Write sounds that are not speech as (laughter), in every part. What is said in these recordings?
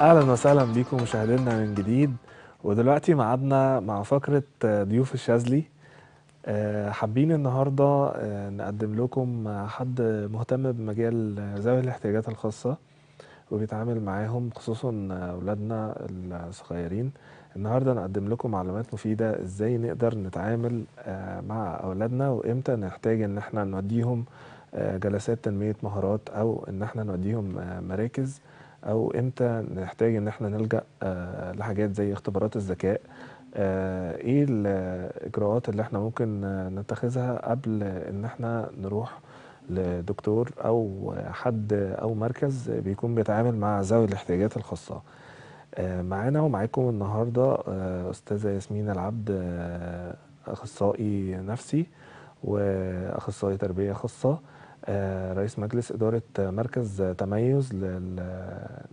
اهلا وسهلا بيكم مشاهدينا من جديد ودلوقتي معادنا مع فقره آه، ضيوف الشاذلي آه، حابين النهارده آه، نقدم لكم حد مهتم بمجال ذوي الاحتياجات الخاصه وبيتعامل معاهم خصوصا اولادنا الصغيرين النهارده نقدم لكم معلومات مفيده ازاي نقدر نتعامل مع اولادنا وامتى نحتاج ان احنا نوديهم جلسات تنميه مهارات او ان احنا نوديهم مراكز او امتى نحتاج ان احنا نلجا آه، لحاجات زي اختبارات الذكاء آه، ايه الاجراءات اللي احنا ممكن نتخذها قبل ان احنا نروح لدكتور او حد او مركز بيكون بيتعامل مع ذوي الاحتياجات الخاصه آه، معانا ومعاكم النهارده استاذه ياسمين العبد اخصائي نفسي واخصائي تربيه خاصه آه، رئيس مجلس إدارة مركز تميز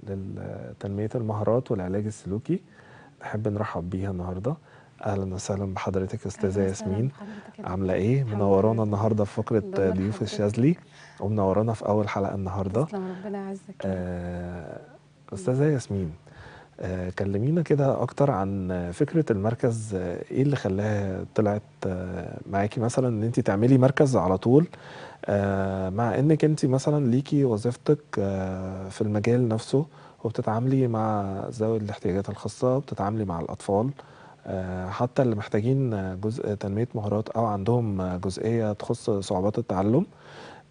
لتنمية المهارات والعلاج السلوكي نحب نرحب بيها النهارده اهلا وسهلا بحضرتك استاذه ياسمين عامله ايه منورانا النهارده في فقره ضيوف الشاذلي ومنورانا في اول حلقه النهارده ربنا يعزك آه، استاذه ياسمين آه، كلمينا كده اكتر عن فكره المركز آه، ايه اللي خلاها طلعت آه، معاكي مثلا ان انت تعملي مركز على طول مع انك انت مثلا ليكي وظيفتك في المجال نفسه وبتتعاملي مع ذوي الاحتياجات الخاصه وبتتعاملي مع الاطفال حتى اللي محتاجين جزء تنميه مهارات او عندهم جزئيه تخص صعوبات التعلم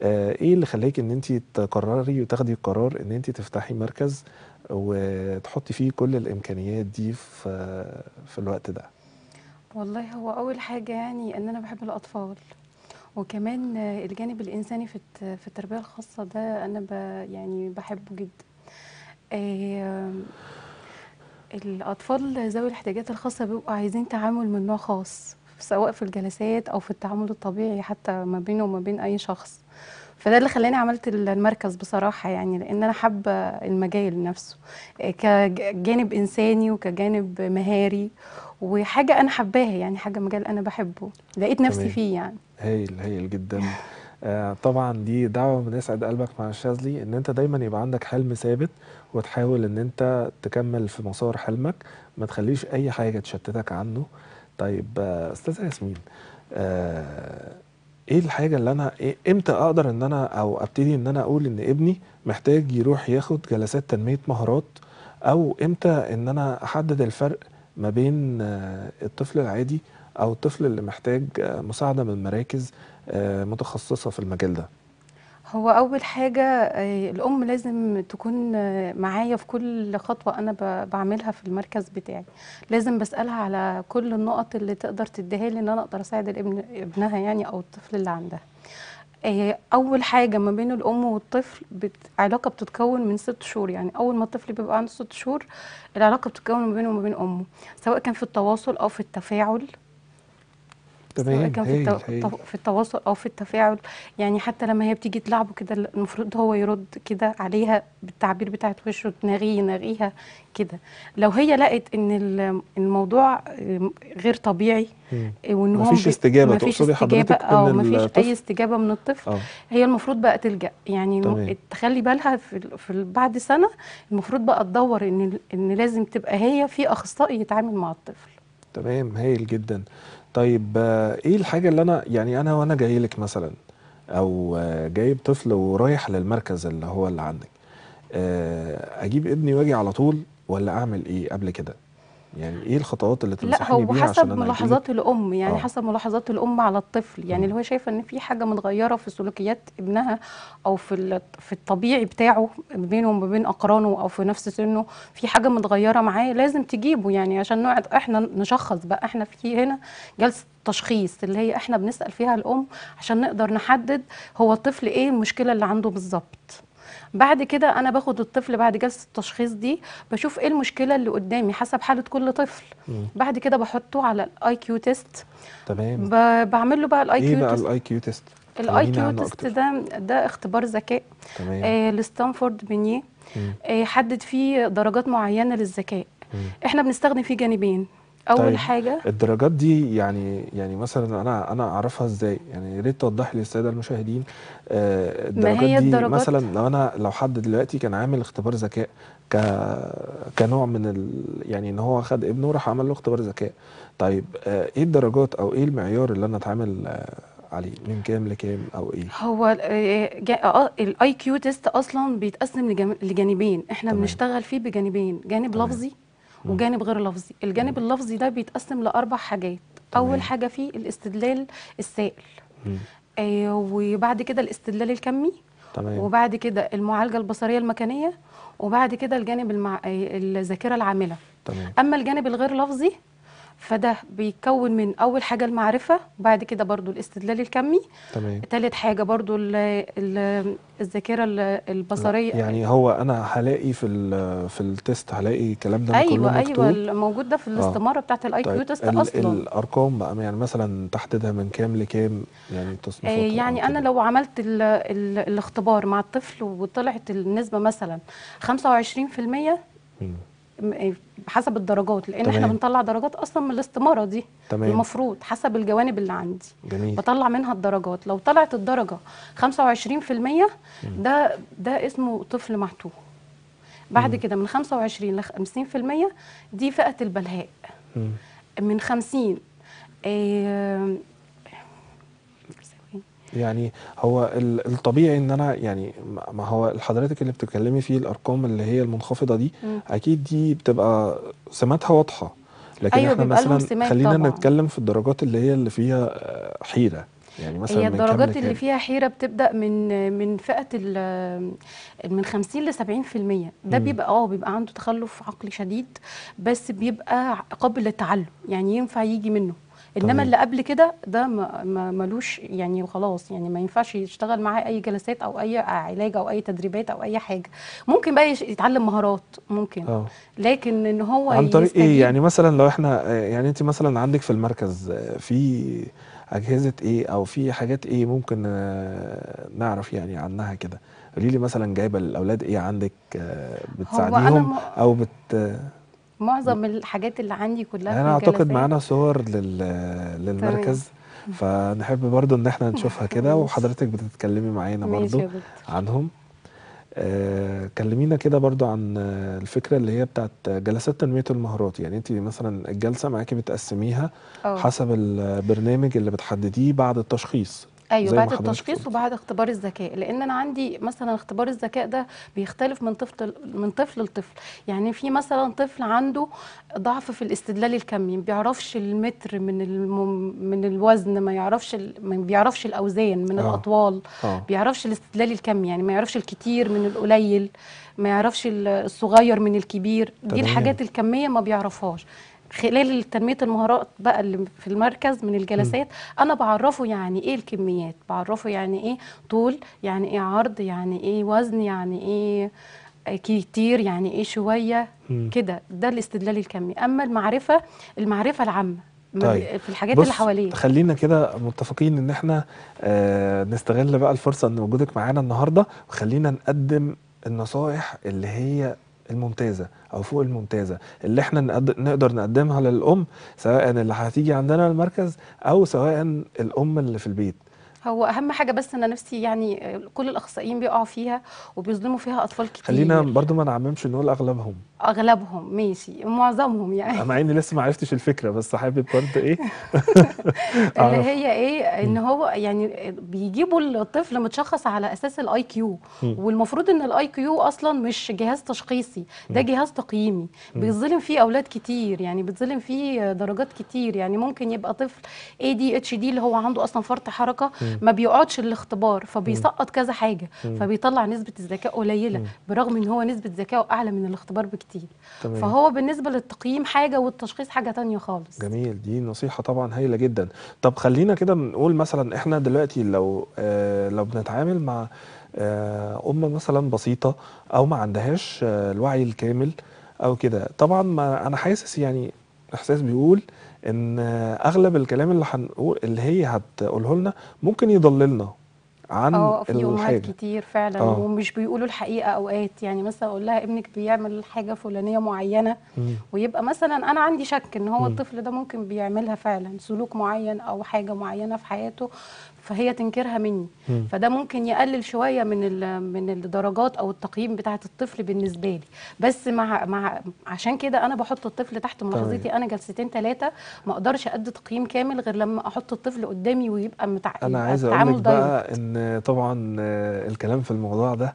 ايه اللي خلاكي ان انت تقرري وتاخدي القرار ان انت تفتحي مركز وتحطي فيه كل الامكانيات دي في في الوقت ده والله هو اول حاجه يعني ان انا بحب الاطفال وكمان الجانب الانساني في في التربيه الخاصه ده انا ب يعني بحبه جدا الاطفال ذوي الاحتياجات الخاصه بيبقوا عايزين تعامل من نوع خاص سواء في الجلسات او في التعامل الطبيعي حتى ما بينه وما بين اي شخص فده اللي خلاني عملت المركز بصراحه يعني لان انا حابه المجال نفسه آه، كجانب انساني وكجانب مهاري وحاجه انا حباها يعني حاجه مجال انا بحبه لقيت نفسي طبعًا. فيه يعني هايل هايل جدا آه طبعا دي دعوه من يسعد قلبك مع الشاذلي ان انت دايما يبقى عندك حلم ثابت وتحاول ان انت تكمل في مسار حلمك ما تخليش اي حاجه تشتتك عنه طيب آه، استاذه ياسمين آه إيه الحاجة اللي أنا إيه إمتى أقدر إن أنا أو أبتدي إن أنا أقول إن ابني محتاج يروح ياخد جلسات تنمية مهارات أو إمتى إن أنا أحدد الفرق ما بين آه، الطفل العادي أو الطفل اللي محتاج آه، مساعدة من مراكز آه، متخصصة في المجال ده هو أول حاجة آه، الأم لازم تكون آه، معايا في كل خطوة أنا بعملها في المركز بتاعي، لازم بسالها على كل النُقط اللي تقدر تدّيها لي إن أنا أقدر أساعد الابن ابنها يعني أو الطفل اللي عندها. آه، أول حاجة ما بين الأم والطفل علاقة بتتكوّن من ست شهور، يعني أول ما الطفل بيبقى عنده ست شهور العلاقة بتتكوّن ما بينه وما بين أمه، سواء كان في التواصل أو في التفاعل. سواء كان في, التو... في التواصل او في التفاعل يعني حتى لما هي بتيجي تلعبه كده المفروض هو يرد كده عليها بالتعبير بتاعت وشه تناغيه يناغيها كده لو هي لقت ان الموضوع غير طبيعي وان هو مفيش استجابه مفيش تقصدي حضرتك او مفيش الطفل. اي استجابه من الطفل أو. آه. هي المفروض بقى تلجا يعني تخلي بالها في, في بعد سنه المفروض بقى تدور ان ان لازم تبقى هي في اخصائي يتعامل مع الطفل تمام هايل جدا طيب إيه الحاجة اللي أنا يعني أنا وأنا جاي لِك مثلًا أو جايب طفل ورايح للمركز اللي هو اللي عندِك، آه، أجيب ابني وآجي على طول ولا أعمل إيه قبل كده؟ يعني ايه الخطوات اللي تنصحني بيها لا هو حسب ملاحظات الام يعني آه. حسب ملاحظات الام على الطفل يعني اللي هو شايفه ان في حاجه متغيره في سلوكيات ابنها او في في الطبيعي بتاعه بينه وما بين اقرانه او في نفس سنه في حاجه متغيره معاه لازم تجيبه يعني عشان نقعد احنا نشخص بقى احنا في هنا جلسه تشخيص اللي هي احنا بنسال فيها الام عشان نقدر نحدد هو الطفل ايه المشكله اللي عنده بالظبط بعد كده انا باخد الطفل بعد جلسه التشخيص دي بشوف ايه المشكله اللي قدامي حسب حاله كل طفل مم. بعد كده بحطه على الاي كيو تيست تمام بعمل له بقى الاي كيو ايه بقى الاي كيو تيست الاي كيو تيست ده ده اختبار ذكاء تمام آه لستانفورد بنيه آه حدد فيه درجات معينه للذكاء احنا بنستخدم فيه جانبين اول طيب حاجه الدرجات دي يعني يعني مثلا انا انا اعرفها ازاي يعني يا ريت توضح لي للساده المشاهدين آه الدرجات ما هي دي الدرجات مثلا لو انا لو حد دلوقتي كان عامل اختبار ذكاء ك كنوع من ال يعني ان هو خد ابنه وراح عمل له اختبار ذكاء طيب آه ايه الدرجات او ايه المعيار اللي انا اتعامل آه عليه من كام لكام او ايه هو الاي كيو تيست اصلا بيتقسم لجانبين احنا بنشتغل فيه بجانبين جانب تمام. لفظي وجانب غير لفظي الجانب اللفظي ده بيتقسم لاربع حاجات اول حاجه فيه الاستدلال السائل آه وبعد كده الاستدلال الكمي تمام. وبعد كده المعالجه البصريه المكانيه وبعد كده الجانب المع... آه، الذاكره العامله اما الجانب الغير لفظي فده بيتكون من اول حاجه المعرفه بعد كده برضو الاستدلال الكمي تمام ثالث حاجه برضو الذاكره البصريه يعني هو انا هلاقي في في التيست هلاقي الكلام ده أيوة كله مكتوب ايوه ايوه موجود ده في آه. الاستماره آه. بتاعت الاي كيو تيست اصلا الارقام بقى يعني مثلا تحديدها من كام لكام يعني تصنيفات آه يعني انا لو عملت الـ الـ الاختبار مع الطفل وطلعت النسبه مثلا 25% حسب الدرجات لان تمام. احنا بنطلع درجات اصلا من الاستماره دي تمام. المفروض حسب الجوانب اللي عندي جميل. بطلع منها الدرجات لو طلعت الدرجه 25% ده ده اسمه طفل محتوه بعد كده من 25 ل 50% دي فئه البلهاء من 50 ااا آه، يعني هو الطبيعي ان انا يعني ما هو حضرتك اللي بتتكلمي فيه الارقام اللي هي المنخفضه دي م. اكيد دي بتبقى سماتها واضحه لكن أيوة احنا مثلا خلينا طبعا. نتكلم في الدرجات اللي هي اللي فيها آه، حيره يعني مثلا هي الدرجات اللي فيها حيره بتبدا من من فئه من 50 ل 70% ده م. بيبقى اه بيبقى عنده تخلف عقلي شديد بس بيبقى قابل للتعلم يعني ينفع يجي منه انما طبعا. اللي قبل كده ده ملوش يعني وخلاص يعني ما ينفعش يشتغل معاه اي جلسات او اي علاج او اي تدريبات او اي حاجه ممكن بقى يتعلم مهارات ممكن أوه. لكن ان هو عن طريق ايه يعني مثلا لو احنا يعني انت مثلا عندك في المركز في اجهزه ايه او في حاجات ايه ممكن آه، نعرف يعني عنها كده قولي لي مثلا جايبه الاولاد ايه عندك آه، بتساعديهم او بت معظم الحاجات اللي عندي كلها يعني انا اعتقد معانا صور لل... للمركز فنحب برضو ان احنا نشوفها (laughs) كده وحضرتك بتتكلمي معانا برضو عنهم آه كلمينا كده برضو عن الفكره اللي هي بتاعت جلسات تنميه المهارات يعني انت مثلا الجلسه معاكي بتقسميها أوه. حسب البرنامج اللي بتحدديه بعد التشخيص ايوه بعد التشخيص وبعد اختبار الذكاء لان انا عندي مثلا اختبار الذكاء ده بيختلف من طفل من طفل لطفل يعني في مثلا طفل عنده ضعف في الاستدلال الكمي ما بيعرفش المتر من من الوزن ما يعرفش ما بيعرفش الاوزان من آه. الاطوال آه. بيعرفش الاستدلال الكمي يعني ما يعرفش الكتير من القليل ما يعرفش الصغير من الكبير دي الحاجات الكميه ما بيعرفهاش خلال تنميه المهارات بقى اللي في المركز من الجلسات م. انا بعرفه يعني ايه الكميات بعرفه يعني ايه طول يعني ايه عرض يعني ايه وزن يعني ايه آه، كتير يعني ايه شويه كده ده الاستدلال الكمي اما المعرفه المعرفه العامه طيب. في الحاجات اللي حواليه خلينا كده متفقين ان احنا آه نستغل بقى الفرصه ان وجودك معانا النهارده وخلينا نقدم النصائح اللي هي الممتازه او فوق الممتازه اللي احنا نقدر نقدمها للام سواء اللي هتيجي عندنا المركز او سواء الام اللي في البيت هو اهم حاجه بس انا نفسي يعني كل الاخصائيين بيقعوا فيها وبيظلموا فيها اطفال كتير خلينا برضو ما نعممش نقول اغلبهم اغلبهم ماشي معظمهم يعني مع اني لسه ما عرفتش الفكره بس حابب برضه ايه (laughs) اللي هي ايه ان هو يعني بيجيبوا الطفل متشخص على اساس الاي كيو والمفروض ان الاي كيو اصلا مش جهاز تشخيصي ده جهاز تقييمي بيتظلم فيه اولاد كتير يعني بيتظلم فيه درجات كتير يعني ممكن يبقى طفل اي دي اتش دي اللي هو عنده اصلا فرط حركه ما بيقعدش الاختبار فبيسقط كذا حاجه فبيطلع نسبه الذكاء قليله برغم ان هو نسبه ذكائه اعلى من الاختبار بكتير تمام. فهو بالنسبه للتقييم حاجه والتشخيص حاجه تانية خالص جميل دي نصيحه طبعا هايله جدا طب خلينا كده نقول مثلا احنا دلوقتي لو آه لو بنتعامل مع آه ام مثلا بسيطه او ما عندهاش آه الوعي الكامل او كده طبعا ما انا حاسس يعني الاحساس بيقول ان اغلب الكلام اللي هنقول اللي هي هتقوله لنا ممكن يضللنا عن اه في امهات كتير فعلا أوه. ومش بيقولوا الحقيقه اوقات يعني مثلا اقول لها ابنك بيعمل حاجه فلانيه معينه مم. ويبقى مثلا انا عندي شك ان هو مم. الطفل ده ممكن بيعملها فعلا سلوك معين او حاجه معينه في حياته فهي تنكرها مني مم. فده ممكن يقلل شويه من من الدرجات او التقييم بتاعه الطفل بالنسبه لي بس مع مع عشان كده انا بحط الطفل تحت ملاحظتي طيب. انا جلستين ثلاثه ما اقدرش ادي تقييم كامل غير لما احط الطفل قدامي ويبقى متع... انا عايز اقول بقى ان طبعا آه، الكلام في الموضوع ده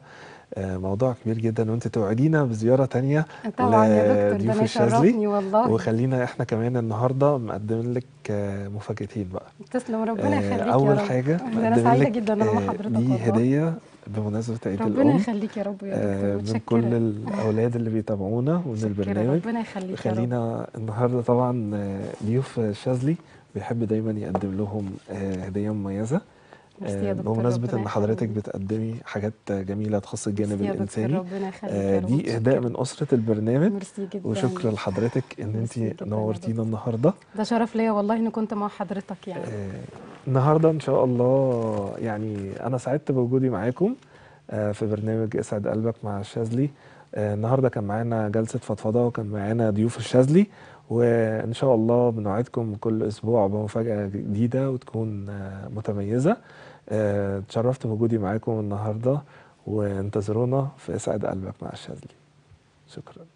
آه، موضوع كبير جدا وانت توعدينا بزياره تانية طبعا يا دكتور ده يشرفني والله وخلينا احنا كمان النهارده مقدم لك آه، مفاجاتين بقى تسلم ربنا يخليك يا رب اول حاجه انا سعيده جدا مع حضرتك دي والله. هديه بمناسبه عيد الام ربنا يخليك يا رب يا دكتور من كل الاولاد اللي بيتابعونا ومن البرنامج ربنا يخليك خلينا النهارده طبعا ضيوف شاذلي بيحب دايما يقدم لهم هديه مميزه آه، بمناسبه ان حضرتك بتقدمي حاجات جميله تخص الجانب الانساني آه، دي اهداء من اسره البرنامج ميرسي جدا وشكرا لحضرتك ان انت نورتينا النهارده ده شرف ليا والله اني كنت مع حضرتك يعني آه، النهارده ان شاء الله يعني انا سعدت بوجودي معاكم في برنامج اسعد قلبك مع الشاذلي آه، النهارده كان معانا جلسه فضفضه وكان معانا ضيوف الشاذلي وان شاء الله بنوعدكم كل اسبوع بمفاجاه جديده وتكون آه، متميزه آه، اتشرفت بوجودي معاكم النهارده وانتظرونا في اسعد قلبك مع الشاذلي شكرا